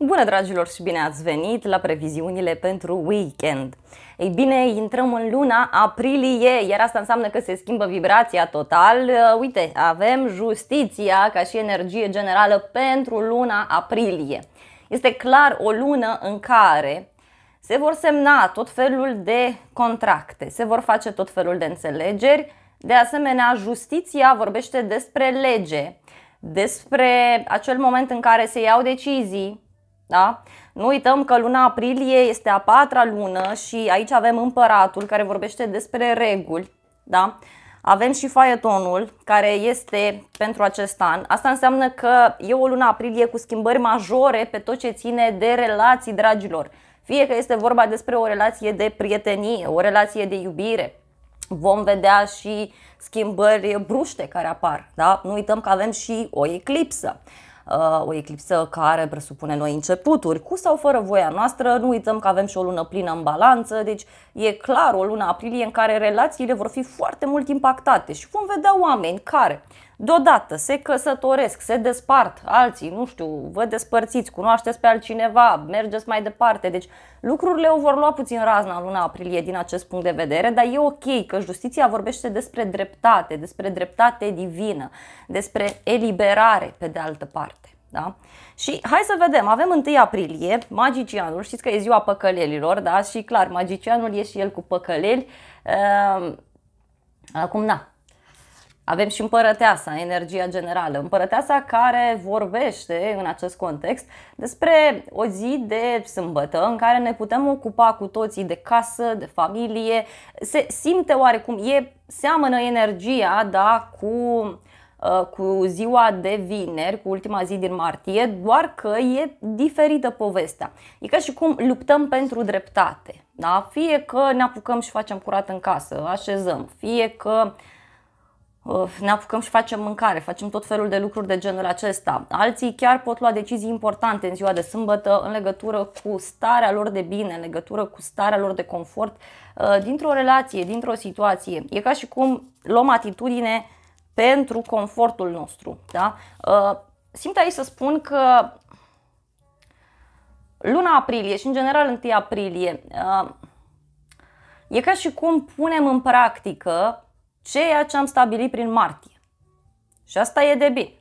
Bună dragilor și bine ați venit la previziunile pentru weekend. Ei bine, intrăm în luna aprilie, iar asta înseamnă că se schimbă vibrația total. Uh, uite, avem justiția ca și energie generală pentru luna aprilie. Este clar o lună în care se vor semna tot felul de contracte, se vor face tot felul de înțelegeri. De asemenea, justiția vorbește despre lege, despre acel moment în care se iau decizii, da? Nu uităm că luna aprilie este a patra lună și aici avem împăratul care vorbește despre reguli. Da? Avem și faietonul care este pentru acest an. Asta înseamnă că e o lună aprilie cu schimbări majore pe tot ce ține de relații, dragilor. Fie că este vorba despre o relație de prietenie, o relație de iubire, vom vedea și schimbări bruște care apar. Da? Nu uităm că avem și o eclipsă. Uh, o eclipsă care presupune noi începuturi, cu sau fără voia noastră, nu uităm că avem și o lună plină în balanță, deci e clar o lună aprilie în care relațiile vor fi foarte mult impactate și vom vedea oameni care Deodată se căsătoresc, se despart alții, nu știu, vă despărțiți, cunoașteți pe altcineva, mergeți mai departe. Deci lucrurile o vor lua puțin razna în luna aprilie din acest punct de vedere, dar e ok că justiția vorbește despre dreptate, despre dreptate divină, despre eliberare pe de altă parte. Da? Și hai să vedem, avem 1 aprilie, magicianul, știți că e ziua păcălelilor, da? Și clar, magicianul e și el cu păcăleli. Ehm, acum, na, avem și împărăteasa, energia generală. Împărăteasa care vorbește în acest context despre o zi de sâmbătă în care ne putem ocupa cu toții de casă, de familie. Se simte oarecum, e, seamănă energia da, cu ă, cu ziua de vineri, cu ultima zi din martie, doar că e diferită povestea. E ca și cum luptăm pentru dreptate. Da? Fie că ne apucăm și facem curat în casă, așezăm, fie că ne apucăm și facem mâncare, facem tot felul de lucruri de genul acesta. Alții chiar pot lua decizii importante în ziua de sâmbătă în legătură cu starea lor de bine, în legătură cu starea lor de confort uh, dintr-o relație, dintr-o situație. E ca și cum luăm atitudine pentru confortul nostru. Da? Uh, simt aici să spun că luna aprilie și în general 1 aprilie uh, e ca și cum punem în practică ceea ce am stabilit prin martie. Și asta e de bine.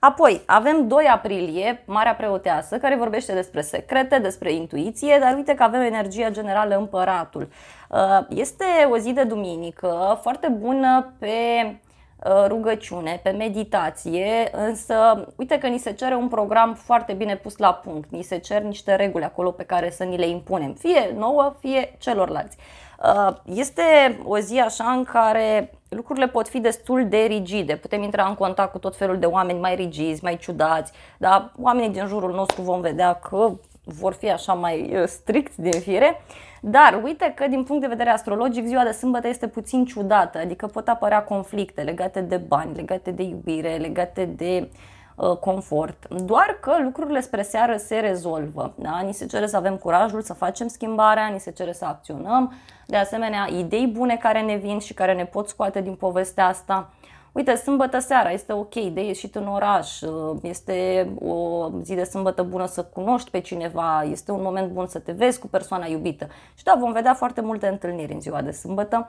Apoi, avem 2 aprilie, Marea Preoteasă, care vorbește despre secrete, despre intuiție, dar uite că avem energia generală împăratul. Uh, este o zi de duminică foarte bună pe uh, rugăciune, pe meditație, însă uite că ni se cere un program foarte bine pus la punct, ni se cer niște reguli acolo pe care să ni le impunem, fie nouă, fie celorlalți. Uh, este o zi așa în care lucrurile pot fi destul de rigide, putem intra în contact cu tot felul de oameni mai rigizi, mai ciudați, dar oamenii din jurul nostru vom vedea că vor fi așa mai uh, strict din fire. Dar uite că din punct de vedere astrologic ziua de sâmbătă este puțin ciudată, adică pot apărea conflicte legate de bani, legate de iubire, legate de Uh, confort. Doar că lucrurile spre seară se rezolvă. Da? Ni se cere să avem curajul să facem schimbarea, ni se cere să acționăm. De asemenea, idei bune care ne vin și care ne pot scoate din povestea asta. Uite, sâmbătă seara este ok de ieșit în oraș, uh, este o zi de sâmbătă bună să cunoști pe cineva, este un moment bun să te vezi cu persoana iubită. Și da, vom vedea foarte multe întâlniri în ziua de sâmbătă.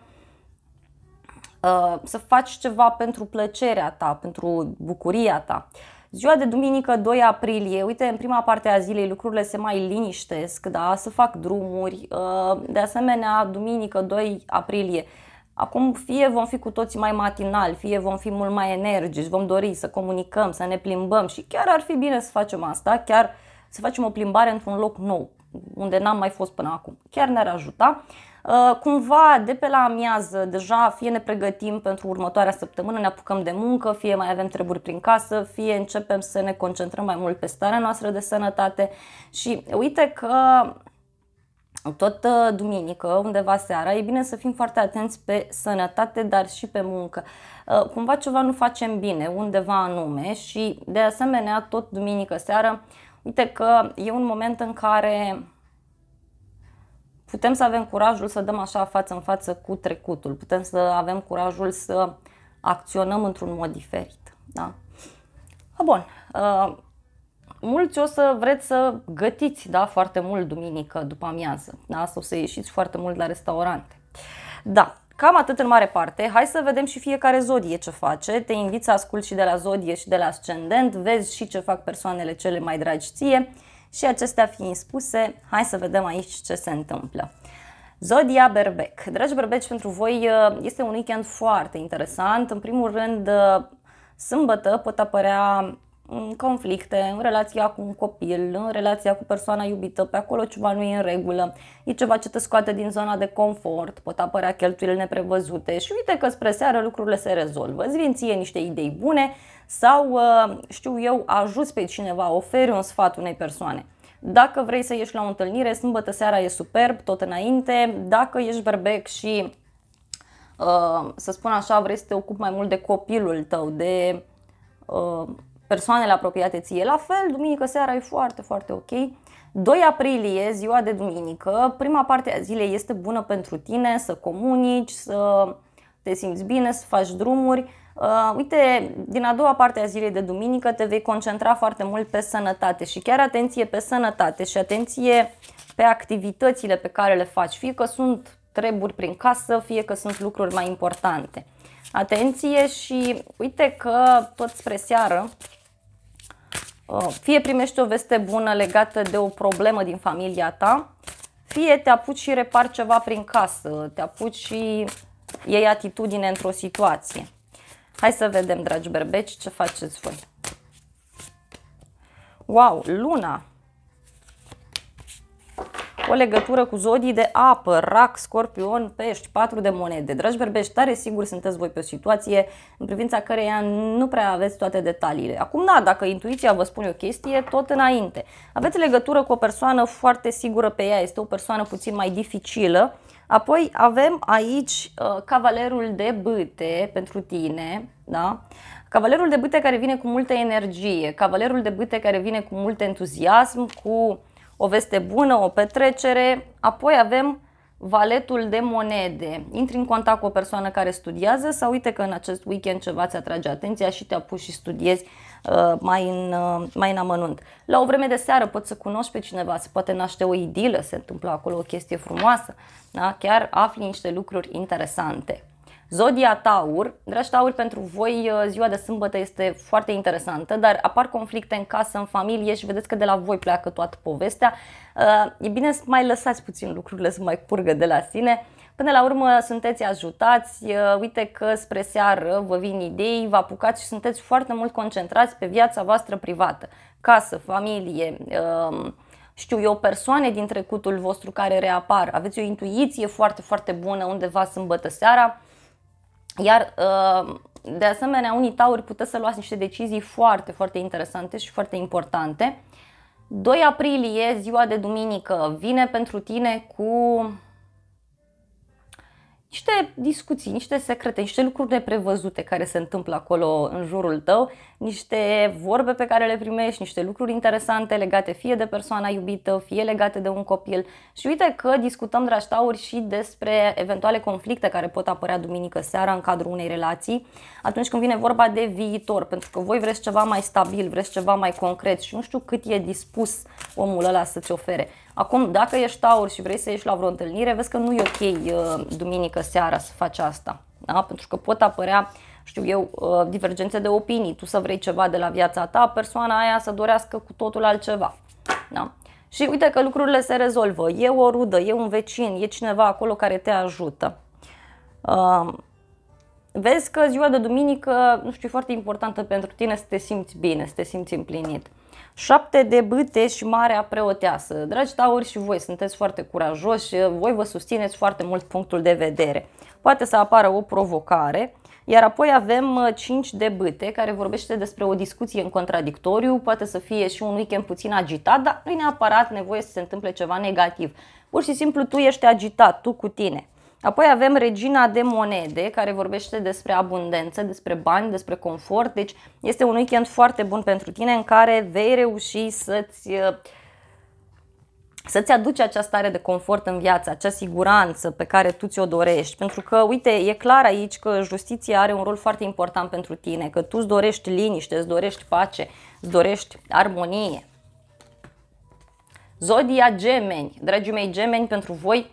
Uh, să faci ceva pentru plăcerea ta, pentru bucuria ta. Ziua de duminică, 2 aprilie, uite, în prima parte a zilei lucrurile se mai liniștesc, da, să fac drumuri. Uh, de asemenea, duminică, 2 aprilie, Acum fie vom fi cu toții mai matinali, fie vom fi mult mai energici, vom dori să comunicăm, să ne plimbăm și chiar ar fi bine să facem asta, chiar să facem o plimbare într-un loc nou, unde n-am mai fost până acum. Chiar ne-ar ajuta. Uh, cumva de pe la amiază deja fie ne pregătim pentru următoarea săptămână, ne apucăm de muncă, fie mai avem treburi prin casă, fie începem să ne concentrăm mai mult pe starea noastră de sănătate și uite că tot uh, duminică, undeva seara, e bine să fim foarte atenți pe sănătate, dar și pe muncă. Uh, cumva ceva nu facem bine, undeva anume și de asemenea tot duminică seara, uite că e un moment în care putem să avem curajul să dăm așa față în față cu trecutul, putem să avem curajul să acționăm într-un mod diferit. Da? Bun, mulți o să vreți să gătiți da, foarte mult duminică după amiază da? sau să ieșiți foarte mult la restaurante. Da, cam atât în mare parte. Hai să vedem și fiecare zodie ce face. Te invit să asculti și de la zodie și de la ascendent, vezi și ce fac persoanele cele mai dragi ție și acestea fiind spuse, hai să vedem aici ce se întâmplă. Zodia Berbec. Dragi berbeci, pentru voi uh, este un weekend foarte interesant. În primul rând, uh, sâmbătă pot apărea mm, conflicte în relația cu un copil, în relația cu persoana iubită, pe acolo ceva nu e în regulă, e ceva ce te scoate din zona de confort, pot apărea cheltuieli neprevăzute și uite că spre seară lucrurile se rezolvă. Îți vin ție niște idei bune sau, uh, știu eu, ajuți pe cineva, oferi un sfat unei persoane. Dacă vrei să ieși la o întâlnire, sâmbătă seara e superb, tot înainte. Dacă ești berbec și, uh, să spun așa, vrei să te ocupi mai mult de copilul tău, de uh, persoanele apropiate ție, la fel, duminică seara e foarte, foarte ok. 2 aprilie, ziua de duminică, prima parte a zilei este bună pentru tine să comunici, să te simți bine, să faci drumuri. Uh, uite, din a doua parte a zilei de duminică te vei concentra foarte mult pe sănătate și chiar atenție pe sănătate și atenție pe activitățile pe care le faci, fie că sunt treburi prin casă, fie că sunt lucruri mai importante. Atenție și uite că tot spre seară uh, fie primești o veste bună legată de o problemă din familia ta, fie te apuci și repar ceva prin casă, te apuci și iei atitudine într-o situație. Hai să vedem, dragi berbeci, ce faceți voi. Wow, luna! O legătură cu zodii de apă, rac, scorpion, pești, patru de monede. Dragi berbești, tare sigur sunteți voi pe o situație în privința căreia nu prea aveți toate detaliile. Acum, da, dacă intuiția vă spune o chestie, tot înainte. Aveți legătură cu o persoană foarte sigură pe ea, este o persoană puțin mai dificilă, uh, Apoi avem aici uh, cavalerul de bâte pentru tine, da? Cavalerul de bâte care vine cu multă energie, cavalerul de bâte care vine cu mult entuziasm, cu o veste bună, o petrecere. Apoi avem valetul de monede. Intri în contact cu o persoană care studiază sau uite că în acest weekend ceva ți atrage atenția și te apuci și studiezi Uh, mai în, uh, mai în amănunt. La o vreme de seară poți să cunoști pe cineva, se poate naște o idilă, se întâmplă acolo o chestie frumoasă, da? chiar afli niște lucruri interesante. Zodia Taur, dragi Tauri, pentru voi uh, ziua de sâmbătă este foarte interesantă, dar apar conflicte în casă, în familie și vedeți că de la voi pleacă toată povestea. E bine să mai lăsați puțin lucrurile să mai curgă de la sine Până la urmă sunteți ajutați, uite că spre seară vă vin idei, vă apucați și sunteți foarte mult concentrați pe viața voastră privată, casă, familie, um, știu eu, persoane din trecutul vostru care reapar, aveți o intuiție foarte, foarte bună undeva sâmbătă seara, iar um, de asemenea unii tauri puteți să luați niște decizii foarte, foarte interesante și foarte importante. 2 aprilie, ziua de duminică, vine pentru tine cu niște discuții, niște secrete, niște lucruri neprevăzute care se întâmplă acolo în jurul tău, niște vorbe pe care le primești, niște lucruri interesante legate fie de persoana iubită, fie legate de un copil. Și uite că discutăm, dragi tauri, și despre eventuale conflicte care pot apărea duminică seara în cadrul unei relații, atunci când vine vorba de viitor, pentru că voi vreți ceva mai stabil, vreți ceva mai concret și nu știu cât e dispus omul ăla să-ți ofere. Acum, dacă ești taur și vrei să ieși la vreo întâlnire, vezi că nu e ok uh, duminică seara să faci asta. Da? Pentru că pot apărea, știu eu, uh, divergențe de opinii. Tu să vrei ceva de la viața ta, persoana aia să dorească cu totul altceva. Da? Și uite că lucrurile se rezolvă. E o rudă, e un vecin, e cineva acolo care te ajută. Uh, vezi că ziua de duminică, nu știu, e foarte importantă pentru tine să te simți bine, să te simți împlinit. Șapte de bâte și marea preoteasă. Dragi tauri și voi sunteți foarte curajoși, voi vă susțineți foarte mult punctul de vedere. Poate să apară o provocare, iar apoi avem 5 uh, de bâte care vorbește despre o discuție în contradictoriu, poate să fie și un weekend puțin agitat, dar nu e neapărat nevoie să se întâmple ceva negativ. Pur și simplu tu ești agitat, tu cu tine. Apoi avem regina de monede, care vorbește despre abundență, despre bani, despre confort. Deci este un weekend foarte bun pentru tine în care vei reuși să-ți uh, să-ți aduci această stare de confort în viață, acea siguranță pe care tu ți-o dorești. Pentru că, uite, e clar aici că justiția are un rol foarte important pentru tine, că tu îți dorești liniște, îți dorești pace, îți dorești armonie. Zodia gemeni, dragii mei gemeni, pentru voi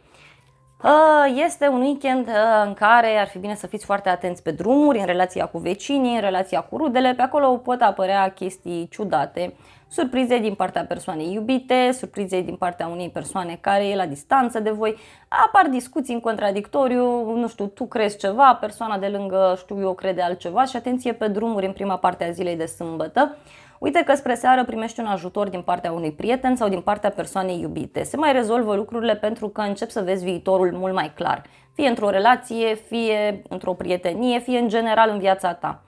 Uh, este un weekend uh, în care ar fi bine să fiți foarte atenți pe drumuri, în relația cu vecinii, în relația cu rudele, pe acolo pot apărea chestii ciudate surprize din partea persoanei iubite, surprize din partea unei persoane care e la distanță de voi, apar discuții în contradictoriu, nu știu, tu crezi ceva, persoana de lângă, știu eu, crede altceva și atenție pe drumuri în prima parte a zilei de sâmbătă. Uite că spre seară primești un ajutor din partea unui prieten sau din partea persoanei iubite. Se mai rezolvă lucrurile pentru că începi să vezi viitorul mult mai clar, fie într-o relație, fie într-o prietenie, fie în general în viața ta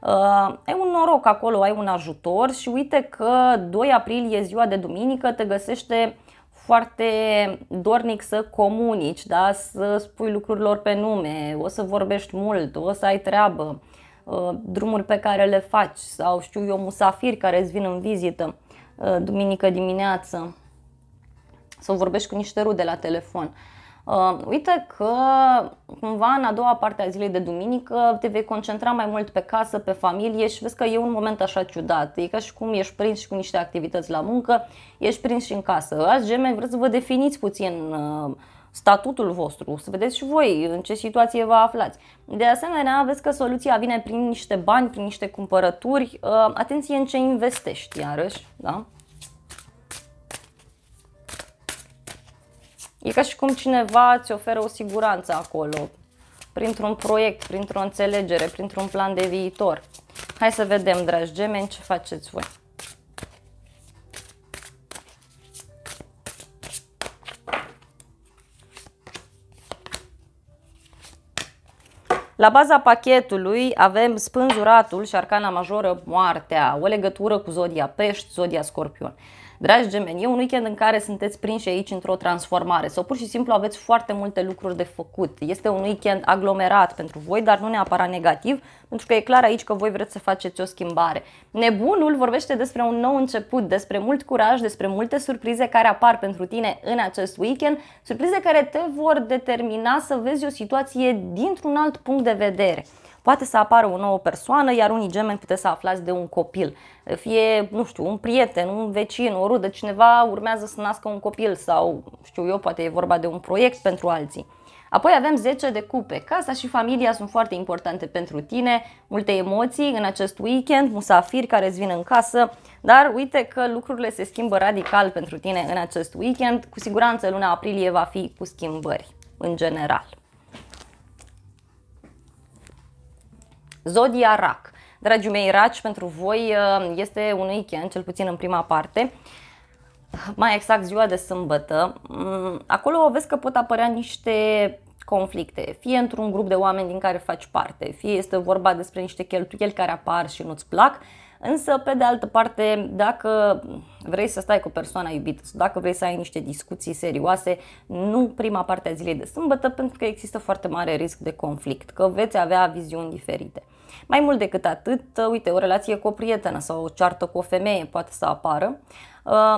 uh, ai un noroc acolo, ai un ajutor și uite că 2 aprilie, ziua de duminică, te găsește foarte dornic să comunici, da? să spui lucrurilor pe nume, o să vorbești mult, o să ai treabă, uh, drumuri pe care le faci sau știu eu musafiri care îți vin în vizită uh, duminică dimineață sau vorbești cu niște rude la telefon. Uh, Uh, uite că cumva în a doua parte a zilei de duminică te vei concentra mai mult pe casă, pe familie și vezi că e un moment așa ciudat. E ca și cum ești prins și cu niște activități la muncă, ești prins și în casă. Azi, gemeni, vreți să vă definiți puțin uh, statutul vostru, să vedeți și voi în ce situație vă aflați. De asemenea, vezi că soluția vine prin niște bani, prin niște cumpărături. Uh, atenție în ce investești, iarăși, da? E ca și cum cineva îți oferă o siguranță acolo, printr-un proiect, printr-o înțelegere, printr-un plan de viitor. Hai să vedem, dragi gemeni, ce faceți voi. La baza pachetului avem spânzuratul și arcana majoră moartea, o legătură cu zodia pești, zodia scorpion. Dragi gemeni, e un weekend în care sunteți prinși aici într-o transformare sau pur și simplu aveți foarte multe lucruri de făcut. Este un weekend aglomerat pentru voi, dar nu neapărat negativ, pentru că e clar aici că voi vreți să faceți o schimbare. Nebunul vorbește despre un nou început, despre mult curaj, despre multe surprize care apar pentru tine în acest weekend, surprize care te vor determina să vezi o situație dintr-un alt punct de vedere poate să apară o nouă persoană, iar unii gemeni puteți să aflați de un copil. Fie, nu știu, un prieten, un vecin, o rudă, cineva urmează să nască un copil sau, știu eu, poate e vorba de un proiect pentru alții. Apoi avem 10 de cupe. Casa și familia sunt foarte importante pentru tine, multe emoții în acest weekend, musafiri care îți vin în casă, dar uite că lucrurile se schimbă radical pentru tine în acest weekend. Cu siguranță luna aprilie va fi cu schimbări, în general. Zodia Rac. Dragii mei, Raci, pentru voi uh, este un weekend, cel puțin în prima parte. Mai exact ziua de sâmbătă. Mm, acolo vezi că pot apărea niște conflicte, fie într-un grup de oameni din care faci parte, fie este vorba despre niște cheltuieli care apar și nu-ți plac, Însă, pe de altă parte, dacă vrei să stai cu persoana iubită, dacă vrei să ai niște discuții serioase, nu prima parte a zilei de sâmbătă, pentru că există foarte mare risc de conflict, că veți avea viziuni diferite. Mai mult decât atât, uite, o relație cu o prietenă sau o ceartă cu o femeie poate să apară.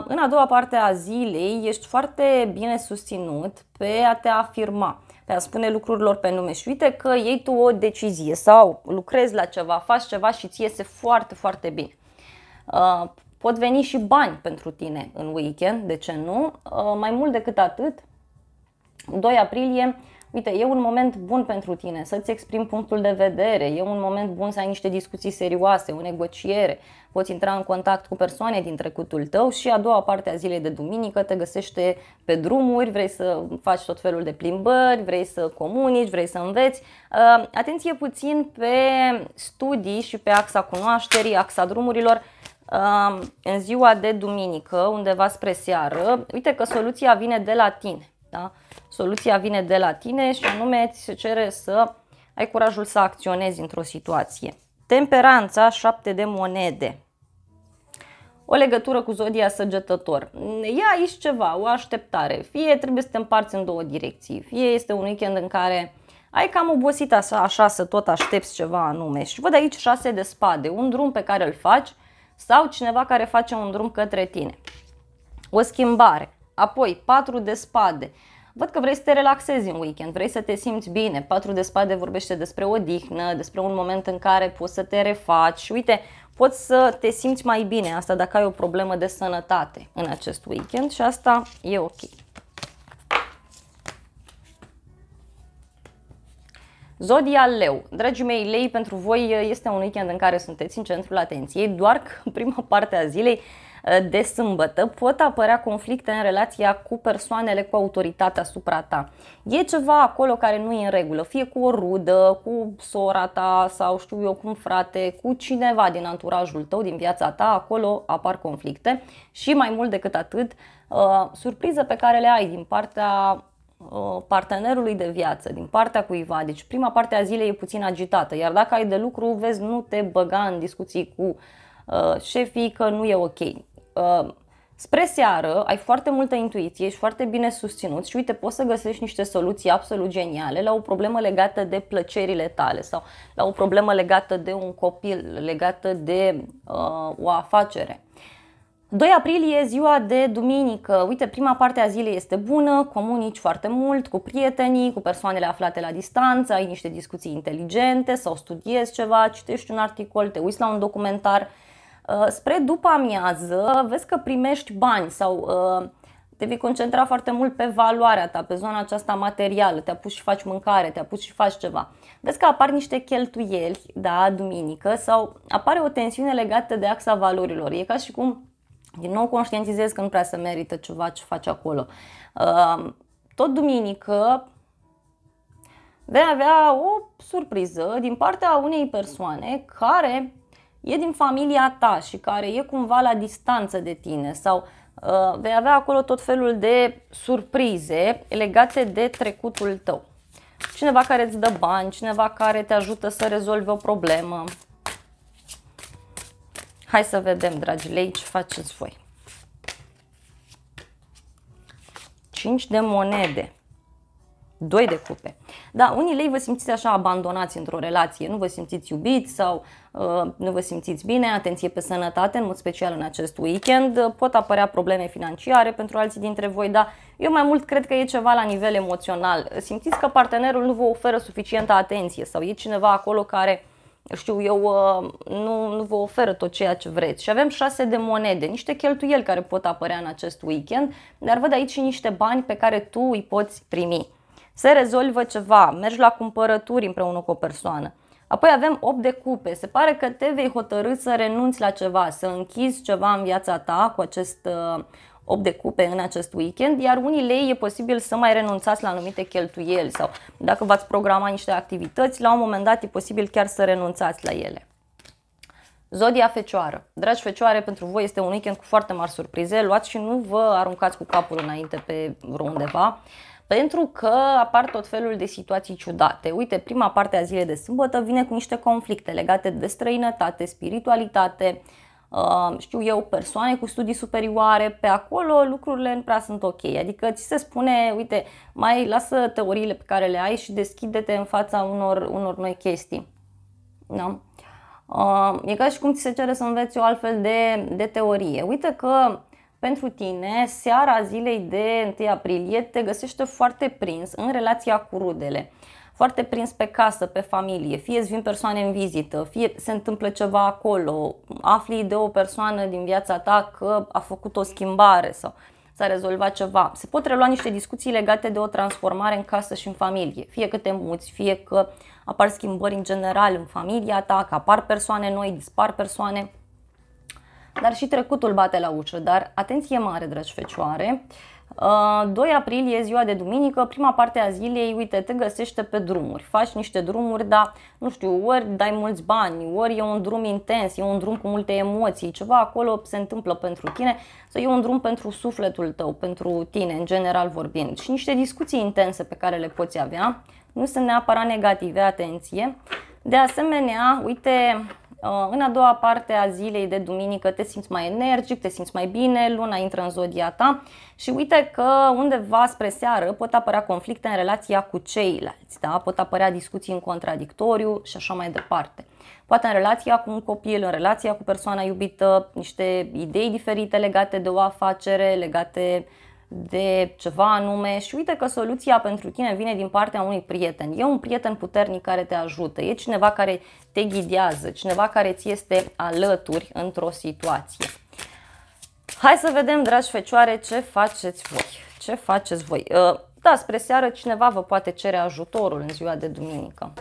În a doua parte a zilei ești foarte bine susținut pe a te afirma le a spune lucrurilor pe nume și uite că iei tu o decizie sau lucrezi la ceva, faci ceva și ți iese foarte, foarte bine. Uh, pot veni și bani pentru tine în weekend, de ce nu? Uh, mai mult decât atât, 2 aprilie, uite, e un moment bun pentru tine să-ți exprimi punctul de vedere, e un moment bun să ai niște discuții serioase, o negociere, poți intra în contact cu persoane din trecutul tău și a doua parte a zilei de duminică te găsește pe drumuri, vrei să faci tot felul de plimbări, vrei să comunici, vrei să înveți. Uh, atenție puțin pe studii și pe axa cunoașterii, axa drumurilor uh, în ziua de duminică, undeva spre seară, uite că soluția vine de la tine. Da? Soluția vine de la tine și anume se cere să ai curajul să acționezi într-o situație. Temperanța, 7 de monede. O legătură cu zodia săgetător. E aici ceva, o așteptare. Fie trebuie să te împarți în două direcții, fie este un weekend în care ai cam obosit așa, așa să tot aștepți ceva anume. Și văd aici șase de spade, un drum pe care îl faci sau cineva care face un drum către tine. O schimbare. Apoi patru de spade. Văd că vrei să te relaxezi în weekend, vrei să te simți bine. Patru de spade vorbește despre odihnă, despre un moment în care poți să te refaci și uite, poți să te simți mai bine asta dacă ai o problemă de sănătate în acest weekend și asta e ok. Zodia Leu. Dragii mei, lei pentru voi este un weekend în care sunteți în centrul atenției, doar că în prima parte a zilei Uh, de sâmbătă, pot apărea conflicte în relația cu persoanele cu autoritatea asupra ta. E ceva acolo care nu e în regulă, fie cu o rudă, cu sora ta sau știu eu cum frate, cu cineva din anturajul tău, din viața ta, acolo apar conflicte și mai mult decât atât, uh, surpriză pe care le ai din partea uh, partenerului de viață, din partea cuiva, deci prima parte a zilei e puțin agitată, iar dacă ai de lucru, vezi, nu te băga în discuții cu șefii că nu e ok. Uh, spre seară ai foarte multă intuiție, ești foarte bine susținut și uite, poți să găsești niște soluții absolut geniale la o problemă legată de plăcerile tale sau la o problemă legată de un copil, legată de uh, o afacere. 2 aprilie, ziua de duminică. Uite, prima parte a zilei este bună, comunici foarte mult cu prietenii, cu persoanele aflate la distanță, ai niște discuții inteligente sau studiezi ceva, citești un articol, te uiți la un documentar, uh, Uh, spre după amiază, vezi că primești bani sau uh, te vei concentra foarte mult pe valoarea ta, pe zona aceasta materială, te apuci și faci mâncare, te apuci și faci ceva. Vezi că apar niște cheltuieli, da, duminică, sau apare o tensiune legată de axa valorilor. E ca și cum, din nou, conștientizezi că nu prea se merită ceva ce faci acolo. Uh, tot duminică vei avea o surpriză din partea unei persoane care e din familia ta și care e cumva la distanță de tine sau uh, vei avea acolo tot felul de surprize legate de trecutul tău. Cineva care îți dă bani, cineva care te ajută să rezolvi o problemă. Hai să vedem, dragi lei, ce faceți voi. 5 de monede doi de cupe. Da, unii lei vă simțiți așa abandonați într-o relație, nu vă simțiți iubiți sau uh, nu vă simțiți bine, atenție pe sănătate, în mod special în acest weekend, uh, pot apărea probleme financiare pentru alții dintre voi, dar eu mai mult cred că e ceva la nivel emoțional. Simțiți că partenerul nu vă oferă suficientă atenție sau e cineva acolo care știu eu, uh, nu, nu vă oferă tot ceea ce vreți. Și avem șase de monede, niște cheltuieli care pot apărea în acest weekend, dar văd aici și niște bani pe care tu îi poți primi se rezolvă ceva, mergi la cumpărături împreună cu o persoană. Apoi avem 8 de cupe. Se pare că te vei hotărâ să renunți la ceva, să închizi ceva în viața ta cu acest 8 uh, de cupe în acest weekend, iar unii lei e posibil să mai renunțați la anumite cheltuieli sau dacă v-ați programa niște activități, la un moment dat e posibil chiar să renunțați la ele. Zodia Fecioară. Dragi Fecioare, pentru voi este un weekend cu foarte mari surprize, luați și nu vă aruncați cu capul înainte pe undeva pentru că apar tot felul de situații ciudate. Uite, prima parte a zilei de sâmbătă vine cu niște conflicte legate de străinătate, spiritualitate, uh, știu eu, persoane cu studii superioare, pe acolo lucrurile nu prea sunt ok. Adică ți se spune, uite, mai lasă teoriile pe care le ai și deschide-te în fața unor, unor noi chestii. Da? Uh, e ca și cum ți se cere să înveți o altfel de, de teorie. Uite că pentru tine, seara zilei de 1 aprilie te găsește foarte prins în relația cu rudele foarte prins pe casă, pe familie, fie îți vin persoane în vizită, fie se întâmplă ceva acolo, afli de o persoană din viața ta că a făcut o schimbare sau s-a rezolvat ceva. Se pot relua niște discuții legate de o transformare în casă și în familie, fie că te muți, fie că apar schimbări în general în familia ta, că apar persoane noi, dispar persoane dar și trecutul bate la ușă. Dar atenție mare, dragi fecioare, 2 uh, aprilie ziua de duminică, prima parte a zilei, uite, te găsește pe drumuri. Faci niște drumuri, dar nu știu, ori dai mulți bani, ori e un drum intens, e un drum cu multe emoții, ceva acolo se întâmplă pentru tine, sau e un drum pentru sufletul tău, pentru tine, în general vorbind. Și niște discuții intense pe care le poți avea, nu sunt neapărat negative, atenție. De asemenea, uite, Uh, în a doua parte a zilei de duminică te simți mai energic, te simți mai bine, luna intră în zodia ta și uite că undeva spre seară pot apărea conflicte în relația cu ceilalți, da? pot apărea discuții în contradictoriu și așa mai departe. Poate în relația cu un copil, în relația cu persoana iubită, niște idei diferite legate de o afacere, legate de ceva anume și uite că soluția pentru tine vine din partea unui prieten. E un prieten puternic care te ajută, e cineva care te ghidează, cineva care ți este alături într-o situație. Hai să vedem, dragi fecioare, ce faceți voi. Ce faceți voi? Uh, da, spre seară cineva vă poate cere ajutorul în ziua de duminică.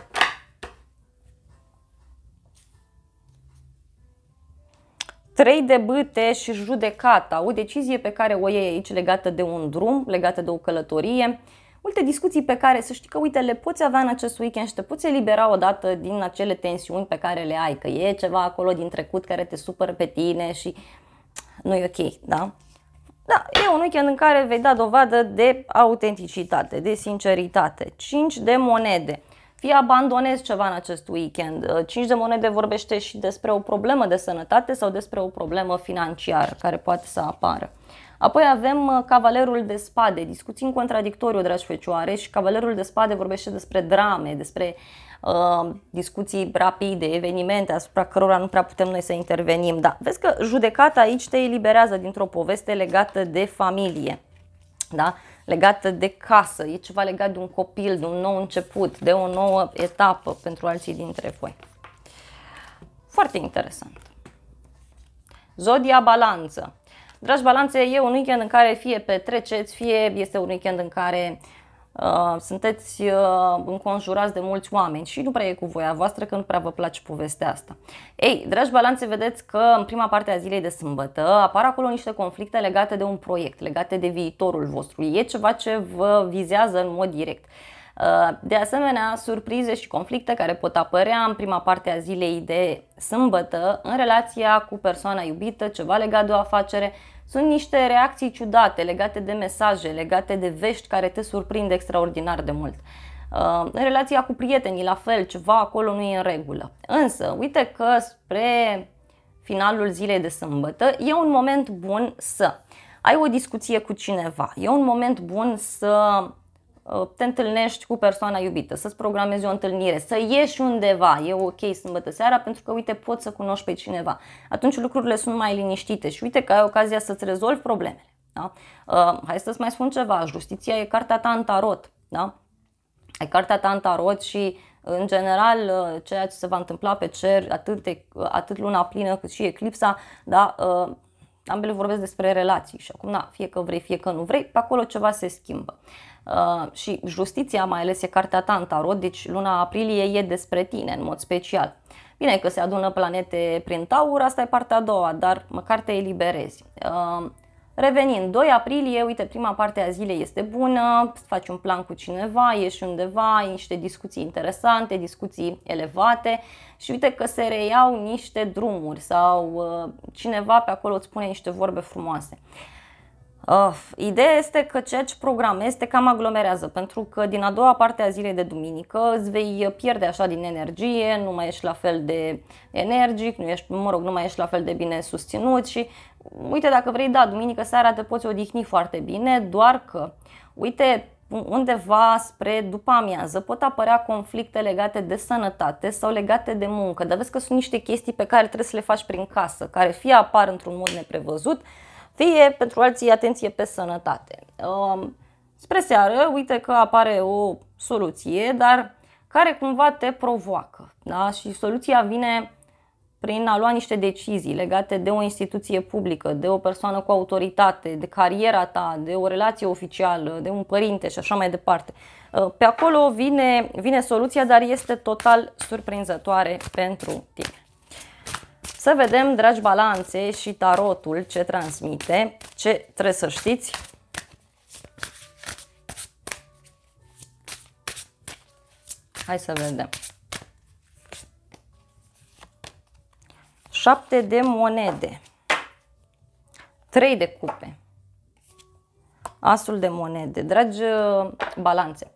trei de băte și judecata, o decizie pe care o iei aici legată de un drum, legată de o călătorie, multe discuții pe care să știi că, uite, le poți avea în acest weekend și te poți elibera odată din acele tensiuni pe care le ai, că e ceva acolo din trecut care te supără pe tine și nu e ok, da? Da, e un weekend în care vei da dovadă de autenticitate, de sinceritate. 5 de monede fie abandonezi ceva în acest weekend. Uh, Cinci de monede vorbește și despre o problemă de sănătate sau despre o problemă financiară care poate să apară. Apoi avem uh, Cavalerul de Spade, discuții în contradictoriu, dragi fecioare, și Cavalerul de Spade vorbește despre drame, despre uh, discuții rapide, evenimente asupra cărora nu prea putem noi să intervenim. Da, vezi că judecata aici te eliberează dintr-o poveste legată de familie. Da? legată de casă, e ceva legat de un copil, de un nou început, de o nouă etapă pentru alții dintre voi. Foarte interesant. Zodia Balanță. Dragi balanțe, e un weekend în care fie petreceți, fie este un weekend în care uh, Uh, sunteți uh, înconjurați de mulți oameni și nu prea e cu voia voastră că nu prea vă place povestea asta. Ei, dragi balanțe, vedeți că în prima parte a zilei de sâmbătă apar acolo niște conflicte legate de un proiect, legate de viitorul vostru. E ceva ce vă vizează în mod direct. Uh, de asemenea, surprize și conflicte care pot apărea în prima parte a zilei de sâmbătă în relația cu persoana iubită, ceva legat de o afacere, sunt niște reacții ciudate legate de mesaje, legate de vești care te surprind extraordinar de mult. Uh, în relația cu prietenii, la fel, ceva acolo nu e în regulă. Însă, uite că spre finalul zilei de sâmbătă e un moment bun să ai o discuție cu cineva, e un moment bun să Uh, te întâlnești cu persoana iubită, să-ți programezi o întâlnire, să ieși undeva, e ok sâmbătă seara pentru că, uite, poți să cunoști pe cineva. Atunci lucrurile sunt mai liniștite și uite că ai ocazia să-ți rezolvi problemele. Da? Uh, hai să-ți mai spun ceva, justiția e cartea ta în tarot. Da? Ai cartea ta în tarot și în general, uh, ceea ce se va întâmpla pe cer, atât, de, atât luna plină cât și eclipsa, da, uh, ambele vorbesc despre relații și acum, da, fie că vrei, fie că nu vrei, pe acolo ceva se schimbă. Uh, Uh, și justiția mai ales e cartea ta în tarot, deci luna aprilie e despre tine în mod special. Bine că se adună planete prin taur, asta e partea a doua, dar măcar te eliberezi. Uh, revenind, 2 aprilie, uite, prima parte a zilei este bună, faci un plan cu cineva, ieși undeva, ai niște discuții interesante, discuții elevate și uite că se reiau niște drumuri sau uh, cineva pe acolo îți spune niște vorbe frumoase. Uh, ideea este că ceea ce programezi te cam aglomerează, pentru că din a doua parte a zilei de duminică îți vei pierde așa din energie, nu mai ești la fel de energic, nu ești, mă rog, nu mai ești la fel de bine susținut și uite dacă vrei, da, duminică seara te poți odihni foarte bine, doar că, uite, undeva spre după amiază pot apărea conflicte legate de sănătate sau legate de muncă, dar vezi că sunt niște chestii pe care trebuie să le faci prin casă, care fie apar într-un mod neprevăzut, fie pentru alții atenție pe sănătate. Um, spre seară, uite că apare o soluție, dar care cumva te provoacă. Da? Și soluția vine prin a lua niște decizii legate de o instituție publică, de o persoană cu autoritate, de cariera ta, de o relație oficială, de un părinte și așa mai departe. Uh, pe acolo vine, vine soluția, dar este total surprinzătoare pentru tine. Să vedem, dragi balanțe și tarotul ce transmite, ce trebuie să știți. Hai să vedem. Șapte de monede. Trei de cupe. Asul de monede. Dragi uh, balanțe,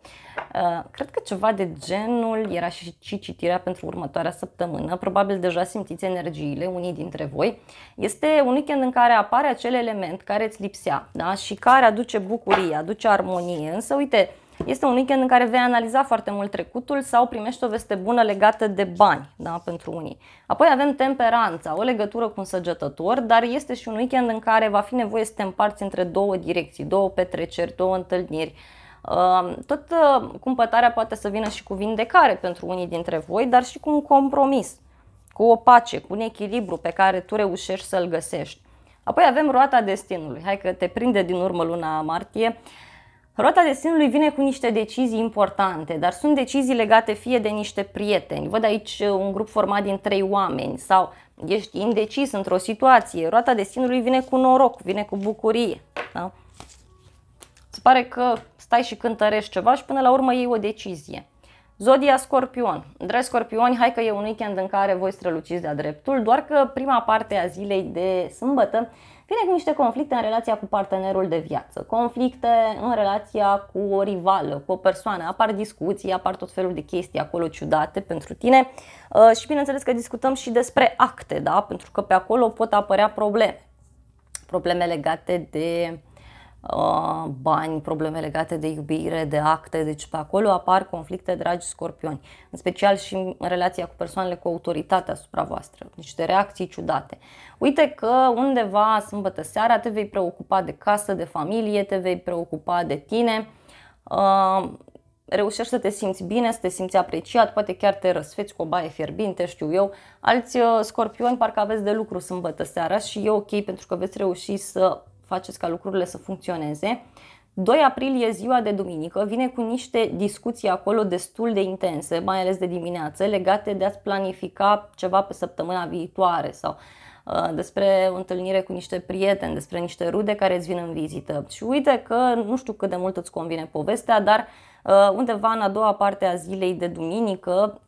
Uh, cred că ceva de genul era și, și citirea pentru următoarea săptămână. Probabil deja simțiți energiile unii dintre voi. Este un weekend în care apare acel element care îți lipsea da? și care aduce bucurie, aduce armonie. Însă, uite, este un weekend în care vei analiza foarte mult trecutul sau primești o veste bună legată de bani da, pentru unii. Apoi avem temperanța, o legătură cu un săgetător, dar este și un weekend în care va fi nevoie să te împarți între două direcții, două petreceri, două întâlniri tot ă, cumpătarea poate să vină și cu vindecare pentru unii dintre voi, dar și cu un compromis, cu o pace, cu un echilibru pe care tu reușești să-l găsești. Apoi avem roata destinului. Hai că te prinde din urmă luna martie. Roata destinului vine cu niște decizii importante, dar sunt decizii legate fie de niște prieteni. Văd aici un grup format din trei oameni sau ești indecis într-o situație. Roata destinului vine cu noroc, vine cu bucurie. Da? Se pare că stai și cântărești ceva și până la urmă iei o decizie. Zodia Scorpion. Dragi scorpioni, hai că e un weekend în care voi străluciți de-a dreptul, doar că prima parte a zilei de sâmbătă vine cu niște conflicte în relația cu partenerul de viață, conflicte în relația cu o rivală, cu o persoană, apar discuții, apar tot felul de chestii acolo ciudate pentru tine uh, și bineînțeles că discutăm și despre acte, da? pentru că pe acolo pot apărea probleme. Probleme legate de uh, Uh, bani, probleme legate de iubire, de acte, deci pe acolo apar conflicte, dragi scorpioni, în special și în relația cu persoanele cu autoritate asupra voastră, niște reacții ciudate. Uite că undeva sâmbătă seara te vei preocupa de casă, de familie, te vei preocupa de tine, uh, reușești să te simți bine, să te simți apreciat, poate chiar te răsfeți cu o baie fierbinte, știu eu. Alți uh, scorpioni parcă aveți de lucru sâmbătă seara și e ok pentru că veți reuși să faceți ca lucrurile să funcționeze. 2 aprilie, ziua de duminică, vine cu niște discuții acolo destul de intense, mai ales de dimineață, legate de a-ți planifica ceva pe săptămâna viitoare sau uh, despre o întâlnire cu niște prieteni, despre niște rude care îți vin în vizită. Și uite că nu știu cât de mult îți convine povestea, dar uh, undeva în a doua parte a zilei de duminică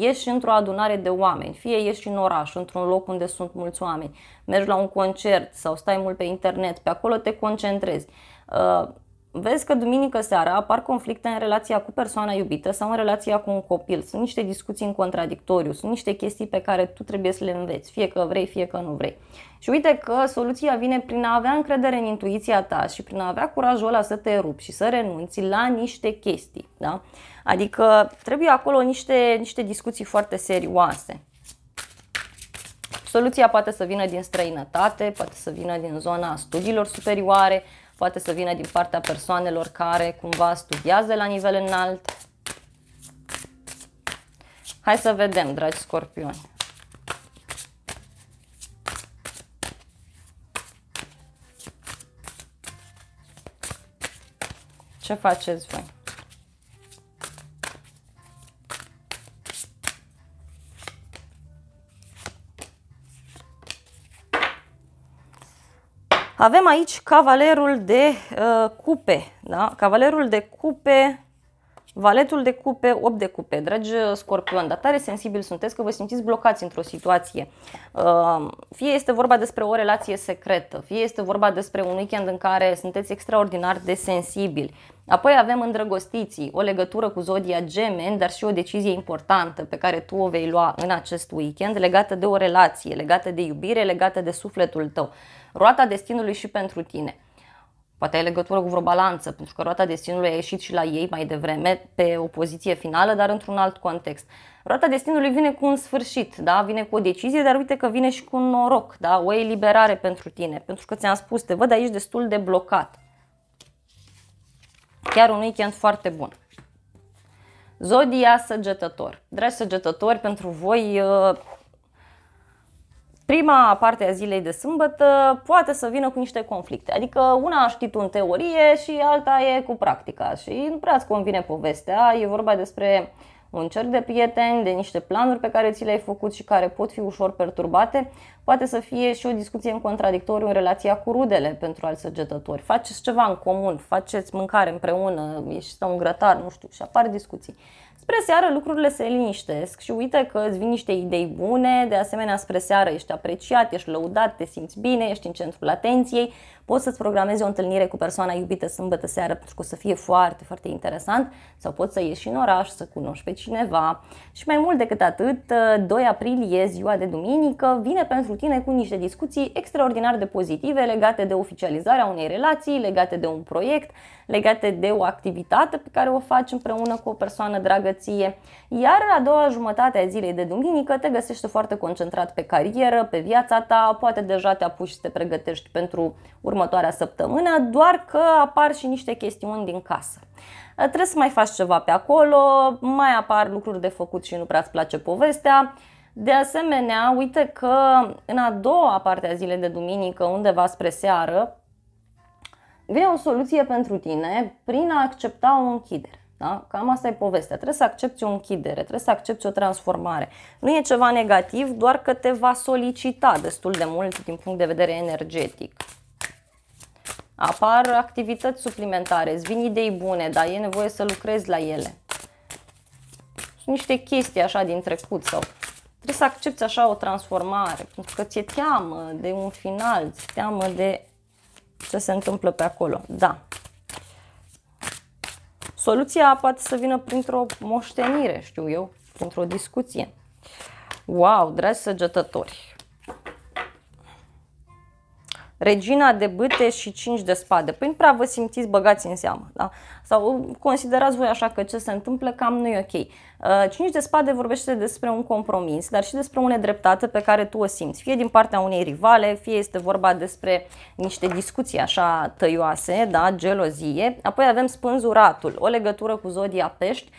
ieși într-o adunare de oameni, fie ieși în oraș, într-un loc unde sunt mulți oameni, mergi la un concert sau stai mult pe internet, pe acolo te concentrezi. Uh, vezi că duminică seara apar conflicte în relația cu persoana iubită sau în relația cu un copil. Sunt niște discuții în contradictoriu, sunt niște chestii pe care tu trebuie să le înveți, fie că vrei, fie că nu vrei. Și uite că soluția vine prin a avea încredere în intuiția ta și prin a avea curajul ăla să te rupi și să renunți la niște chestii. Da? Adică trebuie acolo niște, niște discuții foarte serioase. Soluția poate să vină din străinătate, poate să vină din zona studiilor superioare, poate să vină din partea persoanelor care cumva studiază la nivel înalt. Hai să vedem, dragi scorpioni. Ce faceți voi? Avem aici cavalerul de uh, cupe, da? Cavalerul de cupe, valetul de cupe, 8 de cupe. Dragi uh, scorpion, dar tare sensibil sunteți că vă simțiți blocați într-o situație. Uh, fie este vorba despre o relație secretă, fie este vorba despre un weekend în care sunteți extraordinar de sensibili. Apoi avem îndrăgostiții, o legătură cu zodia gemeni, dar și o decizie importantă pe care tu o vei lua în acest weekend legată de o relație, legată de iubire, legată de sufletul tău roata destinului și pentru tine. Poate ai legătură cu vreo balanță, pentru că roata destinului a ieșit și la ei mai devreme pe o poziție finală, dar într-un alt context. Roata destinului vine cu un sfârșit, da? vine cu o decizie, dar uite că vine și cu un noroc, da? o eliberare pentru tine, pentru că ți-am spus, te văd aici destul de blocat. Chiar un weekend foarte bun. Zodia săgetător. Dragi săgetători, pentru voi uh, prima parte a zilei de sâmbătă poate să vină cu niște conflicte. Adică una a știut în teorie și alta e cu practica și nu prea îți convine povestea. E vorba despre un cerc de prieteni, de niște planuri pe care ți le-ai făcut și care pot fi ușor perturbate, poate să fie și o discuție în contradictoriu în relația cu rudele pentru alți săgetători. Faceți ceva în comun, faceți mâncare împreună, ieșiți la un grătar, nu știu, și apar discuții. Spre seară lucrurile se liniștesc și uite că îți vin niște idei bune, de asemenea spre seară ești apreciat, ești lăudat, te simți bine, ești în centrul atenției, poți să-ți programezi o întâlnire cu persoana iubită sâmbătă seară pentru că o să fie foarte, foarte interesant sau poți să ieși în oraș, să cunoști pe cineva și mai mult decât atât, 2 aprilie, ziua de duminică, vine pentru tine cu niște discuții extraordinar de pozitive legate de oficializarea unei relații, legate de un proiect, legate de o activitate pe care o faci împreună cu o persoană dragă ție. Iar a doua jumătate a zilei de duminică te găsești foarte concentrat pe carieră, pe viața ta, poate deja te apuci să te pregătești pentru următoarea săptămână, doar că apar și niște chestiuni din casă ă, trebuie să mai faci ceva pe acolo, mai apar lucruri de făcut și nu prea îți place povestea. De asemenea, uite că în a doua parte a zilei de duminică, undeva spre seară, vine o soluție pentru tine prin a accepta o închidere. Da? Cam asta e povestea. Trebuie să accepti o închidere, trebuie să accepti o transformare. Nu e ceva negativ, doar că te va solicita destul de mult din punct de vedere energetic. Apar activități suplimentare, îți vin idei bune, dar e nevoie să lucrezi la ele. Sunt niște chestii așa din trecut sau trebuie să accepti așa o transformare, pentru că ți-e teamă de un final, ți-e teamă de ce se întâmplă pe acolo. Da. Soluția poate să vină printr-o moștenire, știu eu, printr-o discuție. Wow, dragi săgetători! regina de bâte și cinci de spade. Păi nu prea vă simțiți băgați în seamă, da? Sau considerați voi așa că ce se întâmplă cam nu e ok. Uh, cinci de spade vorbește despre un compromis, dar și despre o nedreptate pe care tu o simți, fie din partea unei rivale, fie este vorba despre niște discuții așa tăioase, da, gelozie. Apoi avem spânzuratul, o legătură cu zodia pești,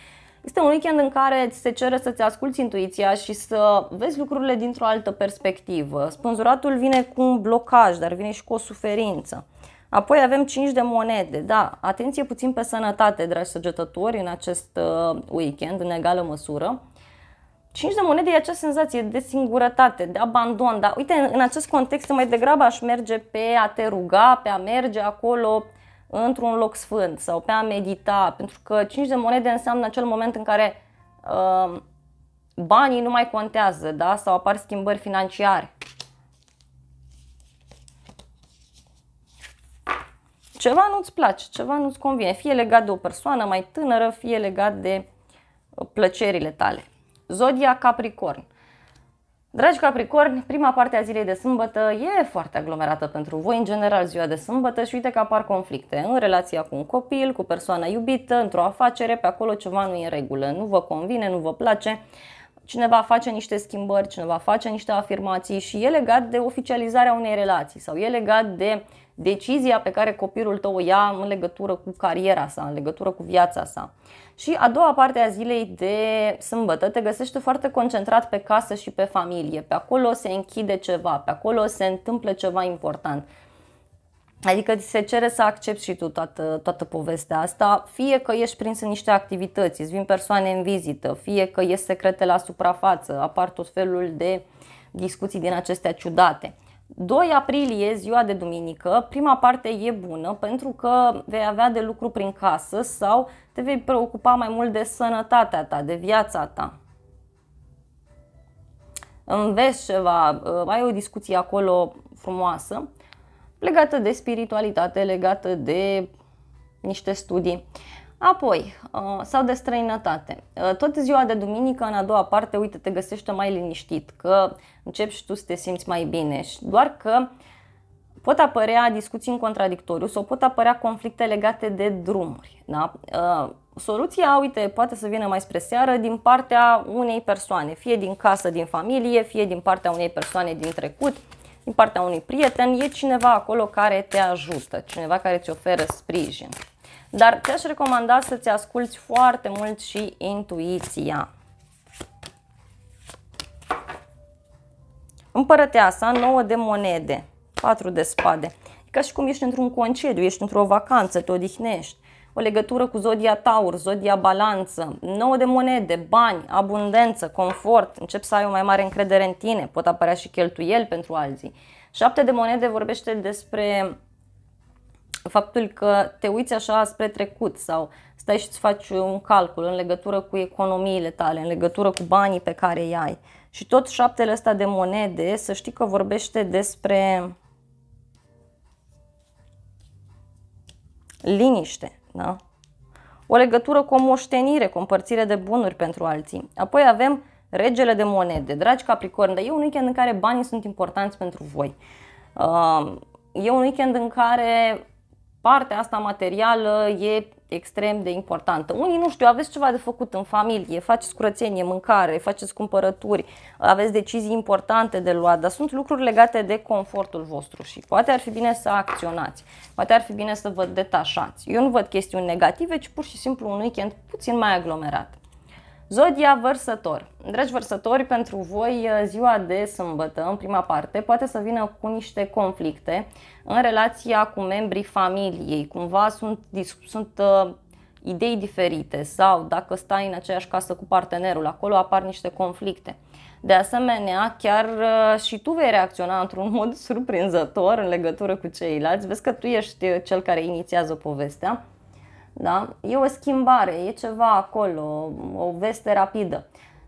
este un weekend în care se cere să-ți asculti intuiția și să vezi lucrurile dintr-o altă perspectivă. Spânzuratul vine cu un blocaj, dar vine și cu o suferință. Apoi avem 5 de monede. Da, atenție puțin pe sănătate, dragi săgetători, în acest uh, weekend, în egală măsură. 5 de monede e acea senzație de singurătate, de abandon, dar uite, în acest context mai degrabă aș merge pe a te ruga, pe a merge acolo, într-un loc sfânt sau pe a medita, pentru că 5 de monede înseamnă acel moment în care uh, banii nu mai contează, da? Sau apar schimbări financiare. Ceva nu-ți place, ceva nu-ți convine, fie legat de o persoană mai tânără, fie legat de uh, plăcerile tale. Zodia Capricorn. Dragi Capricorni, prima parte a zilei de sâmbătă e foarte aglomerată pentru voi în general ziua de sâmbătă și uite că apar conflicte în relația cu un copil, cu persoana iubită, într-o afacere, pe acolo ceva nu e în regulă, nu vă convine, nu vă place. Cineva face niște schimbări, cineva face niște afirmații și e legat de oficializarea unei relații sau e legat de uh, decizia pe care copilul tău o ia în legătură cu cariera sa, în legătură cu viața sa. Și a doua parte a zilei de sâmbătă te găsește foarte concentrat pe casă și pe familie. Pe acolo se închide ceva, pe acolo se întâmplă ceva important. Adică ți se cere să accepti și tu toată, toată povestea asta, fie că ești prins în niște activități, îți vin persoane în vizită, fie că ești secrete la suprafață, apar tot felul de discuții din acestea ciudate. 2 aprilie, ziua de duminică, prima parte e bună pentru că vei avea de lucru prin casă sau te vei preocupa mai mult de sănătatea ta, de viața ta. Înveți ceva, ă, ai o discuție acolo frumoasă legată de spiritualitate, legată de niște studii. Apoi, uh, sau de străinătate. Uh, tot ziua de duminică, în a doua parte, uite, te găsește mai liniștit, că începi și tu să te simți mai bine. Doar că pot apărea discuții în contradictoriu sau pot apărea conflicte legate de drumuri. Da? Uh, soluția, uite, poate să vină mai spre seară din partea unei persoane, fie din casă, din familie, fie din partea unei persoane din trecut, din partea unui prieten, e cineva acolo care te ajută, cineva care îți oferă sprijin. Dar te-aș recomanda să-ți asculti foarte mult și intuiția. Împărăteasa, 9 de monede, 4 de spade. E ca și cum ești într-un concediu, ești într-o vacanță, te odihnești. O legătură cu zodia taur, zodia balanță, 9 de monede, bani, abundență, confort, încep să ai o mai mare încredere în tine, pot apărea și cheltuieli pentru alții. 7 de monede vorbește despre faptul că te uiți așa spre trecut sau stai și îți faci un calcul în legătură cu economiile tale, în legătură cu banii pe care îi ai. Și tot șaptele ăsta de monede, să știi că vorbește despre liniște, da? o legătură cu o moștenire, cu împărțire de bunuri pentru alții. Apoi avem regele de monede, dragi Capricorn, dar e un weekend în care banii sunt importanți pentru voi. Uh, e un weekend în care partea asta materială e extrem de importantă. Unii nu știu, aveți ceva de făcut în familie, faceți curățenie, mâncare, faceți cumpărături, aveți decizii importante de luat, dar sunt lucruri legate de confortul vostru și poate ar fi bine să acționați, poate ar fi bine să vă detașați. Eu nu văd chestiuni negative, ci pur și simplu un weekend puțin mai aglomerat. Zodia vărsător. Dragi vărsători, pentru voi ziua de sâmbătă, în prima parte, poate să vină cu niște conflicte în relația cu membrii familiei, cumva sunt, sunt uh, idei diferite sau dacă stai în aceeași casă cu partenerul, acolo apar niște conflicte. De asemenea, chiar uh, și tu vei reacționa într-un mod surprinzător în legătură cu ceilalți. Vezi că tu ești uh, cel care inițiază povestea. Da? E o schimbare, e ceva acolo, o veste rapidă.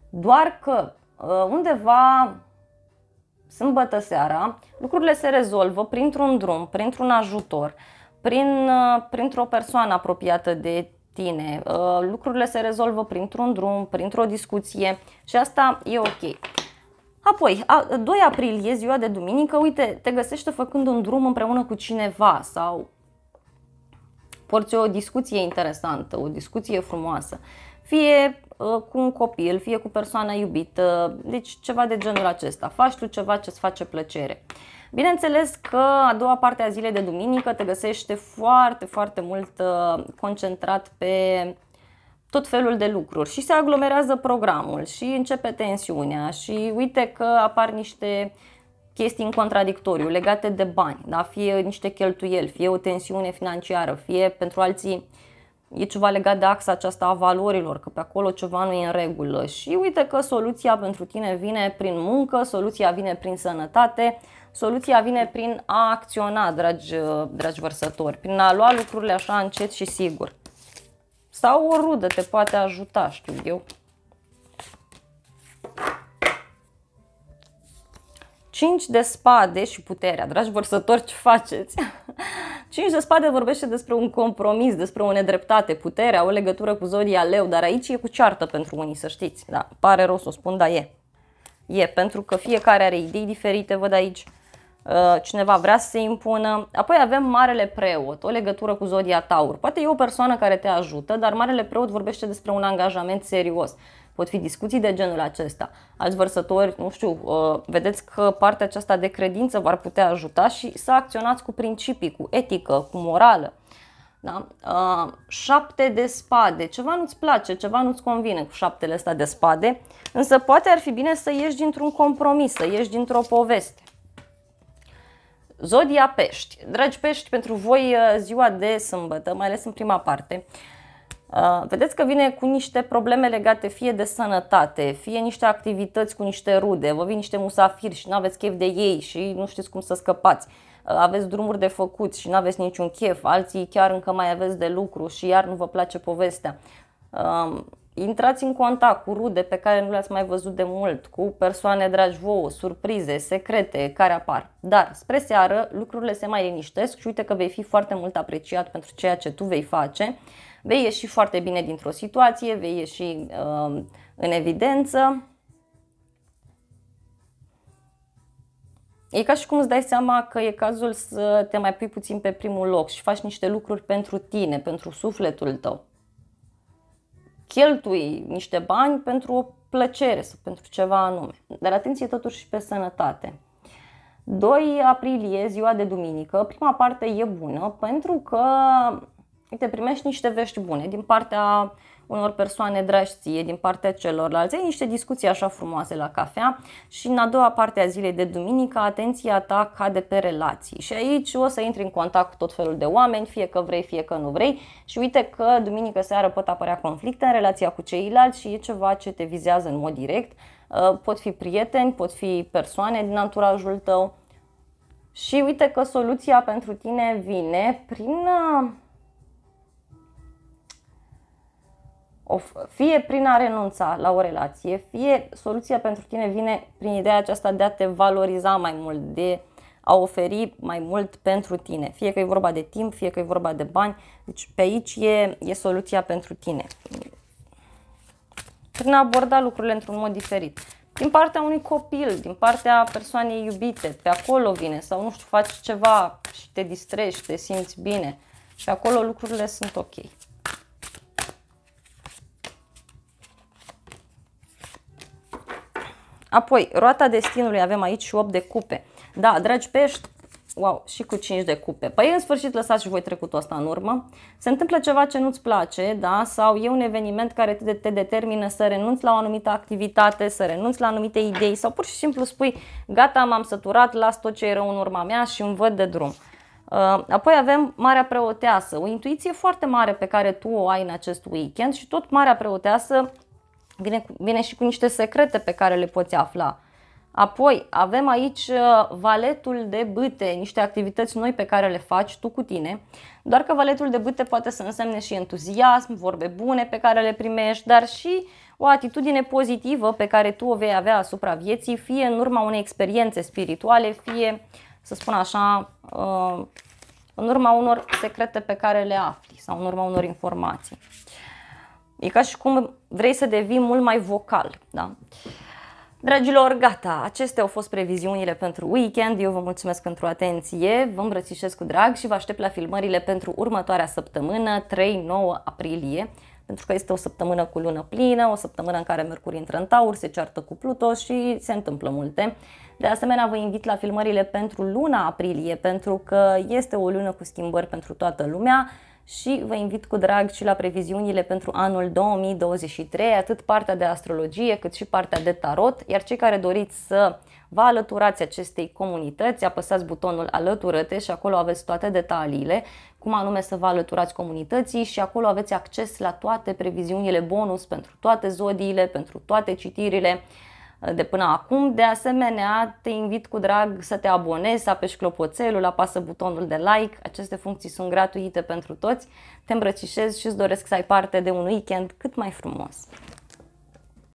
Doar că uh, undeva sâmbătă seara, lucrurile se rezolvă printr-un drum, printr-un ajutor, prin, uh, printr-o persoană apropiată de tine. Uh, lucrurile se rezolvă printr-un drum, printr-o discuție și asta e ok. Apoi, 2 aprilie, ziua de duminică, uite, te găsește făcând un drum împreună cu cineva sau porți o discuție interesantă, o discuție frumoasă. Fie Uh, cu un copil, fie cu persoana iubită, deci ceva de genul acesta. Faci tu ceva ce îți face plăcere. Bineînțeles că a doua parte a zilei de duminică te găsește foarte, foarte mult uh, concentrat pe tot felul de lucruri și se aglomerează programul și începe tensiunea și uite că apar niște chestii în contradictoriu legate de bani, da? fie niște cheltuieli, fie o tensiune financiară, fie pentru alții uh, e ceva legat de axa aceasta a valorilor, că pe acolo ceva nu e în regulă și uite că soluția pentru tine vine prin muncă, soluția vine prin sănătate, soluția vine prin a acționa, dragi, dragi vărsători, prin a lua lucrurile așa încet și sigur. Sau o rudă te poate ajuta, știu eu. 5 de spade și puterea, dragi vărsători, ce faceți? 5 de spade vorbește despre un compromis, despre o nedreptate, puterea, o legătură cu zodia leu, dar aici e cu ceartă pentru unii, să știți. Da, pare rău să o spun, dar e. E, pentru că fiecare are idei diferite, văd aici uh, cineva vrea să se impună. Apoi avem Marele Preot, o legătură cu Zodia Taur. Poate e o persoană care te ajută, dar Marele Preot vorbește despre un angajament serios pot fi discuții de genul acesta. Alți vărsători, nu știu, uh, vedeți că partea aceasta de credință v-ar putea ajuta și să acționați cu principii, cu etică, cu morală. Da? Uh, șapte de spade. Ceva nu-ți place, ceva nu-ți convine cu șaptele astea de spade, însă poate ar fi bine să ieși dintr-un compromis, să ieși dintr-o poveste. Zodia Pești. Dragi Pești, pentru voi uh, ziua de sâmbătă, mai ales în prima parte, Uh, vedeți că vine cu niște probleme legate fie de sănătate, fie niște activități cu niște rude, vă vin niște musafiri și nu aveți chef de ei și nu știți cum să scăpați uh, aveți drumuri de făcut și nu aveți niciun chef, alții chiar încă mai aveți de lucru și iar nu vă place povestea. Uh, intrați în contact cu rude pe care nu le-ați mai văzut de mult, cu persoane dragi vouă, surprize, secrete care apar. Dar spre seară lucrurile se mai liniștesc și uite că vei fi foarte mult apreciat pentru ceea ce tu vei face vei ieși foarte bine dintr-o situație, vei ieși uh, în evidență. E ca și cum îți dai seama că e cazul să te mai pui puțin pe primul loc și faci niște lucruri pentru tine, pentru sufletul tău. Cheltui niște bani pentru o plăcere sau pentru ceva anume. Dar atenție totuși și pe sănătate. 2 aprilie, ziua de duminică, prima parte e bună pentru că te primești niște vești bune din partea unor persoane dragi ție, din partea celorlalți, ai niște discuții așa frumoase la cafea și în a doua parte a zilei de duminică atenția ta cade pe relații și aici o să intri în contact cu tot felul de oameni, fie că vrei, fie că nu vrei și uite că duminică seară pot apărea conflicte în relația cu ceilalți și e ceva ce te vizează în mod direct, uh, pot fi prieteni, pot fi persoane din anturajul tău și uite că soluția pentru tine vine prin uh, fie prin a renunța la o relație, fie soluția pentru tine vine prin ideea aceasta de a te valoriza mai mult, de a oferi mai mult pentru tine. Fie că e vorba de timp, fie că e vorba de bani, deci pe aici e, e soluția pentru tine. Prin a aborda lucrurile într-un mod diferit. Din partea unui copil, din partea persoanei iubite, pe acolo vine sau nu știu, faci ceva și te distrezi, te simți bine și acolo lucrurile sunt ok. Apoi, roata destinului, avem aici și 8 de cupe. Da, dragi pești, wow, și cu 5 de cupe. Păi în sfârșit lăsați și voi trecutul ăsta în urmă. Se întâmplă ceva ce nu-ți place, da? Sau e un eveniment care te, te determină să renunți la o anumită activitate, să renunți la anumite idei sau pur și simplu spui gata, m-am săturat, las tot ce e rău în urma mea și îmi văd de drum. Uh, apoi avem Marea Preoteasă, o intuiție foarte mare pe care tu o ai în acest weekend și tot Marea Preoteasă vine, cu, vine și cu niște secrete pe care le poți afla. Apoi avem aici uh, valetul de bâte, niște activități noi pe care le faci tu cu tine, doar că valetul de bâte poate să însemne și entuziasm, vorbe bune pe care le primești, dar și o atitudine pozitivă pe care tu o vei avea asupra vieții, fie în urma unei experiențe spirituale, fie, să spun așa, uh, în urma unor secrete pe care le afli sau în urma unor informații. E ca și cum vrei să devii mult mai vocal, da? Dragilor, gata, acestea au fost previziunile pentru weekend, eu vă mulțumesc pentru atenție, vă îmbrățișez cu drag și vă aștept la filmările pentru următoarea săptămână, 3-9 aprilie, pentru că este o săptămână cu lună plină, o săptămână în care Mercur intră în Taur, se ceartă cu Pluto și se întâmplă multe. De asemenea, vă invit la filmările pentru luna aprilie, pentru că este o lună cu schimbări pentru toată lumea, și vă invit cu drag și la previziunile pentru anul 2023, atât partea de astrologie cât și partea de tarot, iar cei care doriți să vă alăturați acestei comunități, apăsați butonul alăturăte și acolo aveți toate detaliile, cum anume să vă alăturați comunității și acolo aveți acces la toate previziunile bonus pentru toate zodiile, pentru toate citirile, de până acum. De asemenea, te invit cu drag să te abonezi, să apeși clopoțelul, apasă butonul de like. Aceste funcții sunt gratuite pentru toți. Te îmbrățișez și îți doresc să ai parte de un weekend cât mai frumos.